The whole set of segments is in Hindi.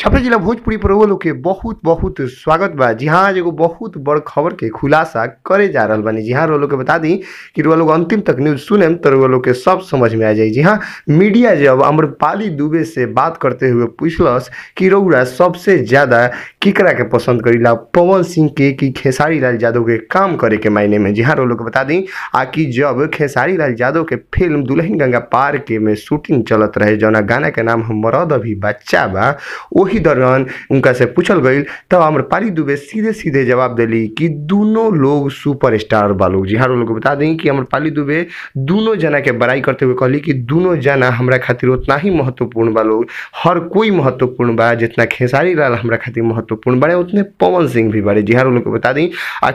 छपरा जिला भोजपुरी पर लोग के बहुत बहुत स्वागत बा जी हाँ एगो बहुत बड़ खबर के खुलासा करे जा रहा बानी जी हाँ लोग के बता दी कि रुआ लोग अंतिम तक न्यूज सुने तो रुआ लोग के सब समझ में आ जाए जी हाँ मीडिया जब अम्रपाली दुबे से बात करते हुए पूछलस कि रउरा सबसे ज़्यादा किकरा के पसंद ला पवन सिंह के कि खेसारी लाल यादव के काम करे के मायने में जी हाँ रोलो के बता दी आ कि जब खेसारी लाल यादव के फिल्म दुल्हन गंगा पार्क में शूटिंग चलत रहे जौना गाना के नाम हम मरद अभी बच्चा बा ओही दौरान उनका से पूछल गई तब आम्रपाली दुबे सीधे सीधे जवाब दिली कि दोनों लोग सुपरस्टार बालू जी हाँ लोग बता दें कि आम्रपाली दुबे दोनों जना के बड़ाई करते हुए कहली कि दोनों जना हमारा खातिर उतना ही महत्वपूर्ण बा लोग हर कोई महत्वपूर्ण बा जितना खेसारी लाल हमारा खातिर महत्वपूर्ण बड़े उतने पवन सिंह भी बड़े जी हाँ लोग बता दें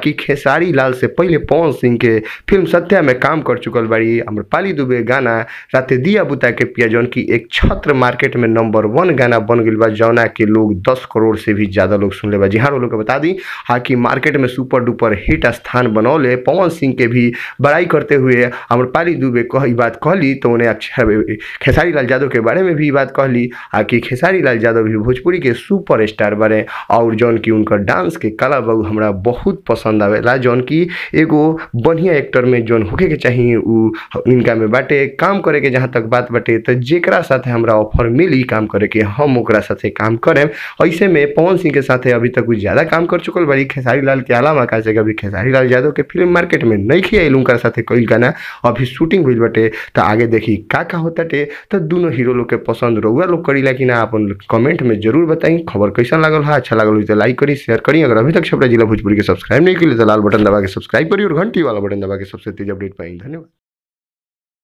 कि खेसारी लाल से पहले पवन सिंह के फिल्म सत्या में काम कर चुकल बाड़ी अम्रपाली दुबे गाना रात दिया बुता के पिया जौन की एक छत्र मार्केट में नंबर वन गाना बन गई बा जौना गाना के लोग दस करोड़ से भी ज़्यादा लोग सुन ले जी हाँ लोग बता दी हाकि मार्केट में सुपर डुपर हिट स्थान बना ले पवन सिंह के भी बड़ाई करते हुए पाली दुबे कह बात कह ली तो उन्हें अक्षय खेसारी लाल यादव के बारे में भी बात कह कहली हाकि खेसारी लाल यादव भी भोजपुरी के सुपर स्टार बने और जौन की उनका डांस के कला बहु हमारा बहुत पसंद आवेला जौन की एगो बढ़िया एक्टर में जौन होके के चाहिए उ इनका में बाटे काम करे के जहाँ तक बात बाटे तो जरा साथ हमारा ऑफर मिली काम करे के हम ओकरा साथे काम काम करें ऐसे में पवन सिंह के साथ अभी तक कुछ ज़्यादा काम कर चुकल बड़ी खेसारी लाल के अलावा कहा जाएगा अभी खेसारी लाल यादव के फिल्म मार्केट में नहीं खिया उनका साथ कई गाना अभी शूटिंग हुई बटे तो आगे देखी का का होता टे तो दोनों हीरो लोग के पसंद रउआ लोग करी ला कि ना अपन कमेंट में जरूर बताई खबर कैसा लगल है अच्छा लगल तो लाइक करी शेयर करी अगर अभी तक छपरा जिला भोजपुरी के सब्सक्राइब नहीं करिए तो लाल बटन दबा के सब्सक्राइब करी और घंटी वाला बटन दबा के सबसे तेज अपडेट पाई धन्यवाद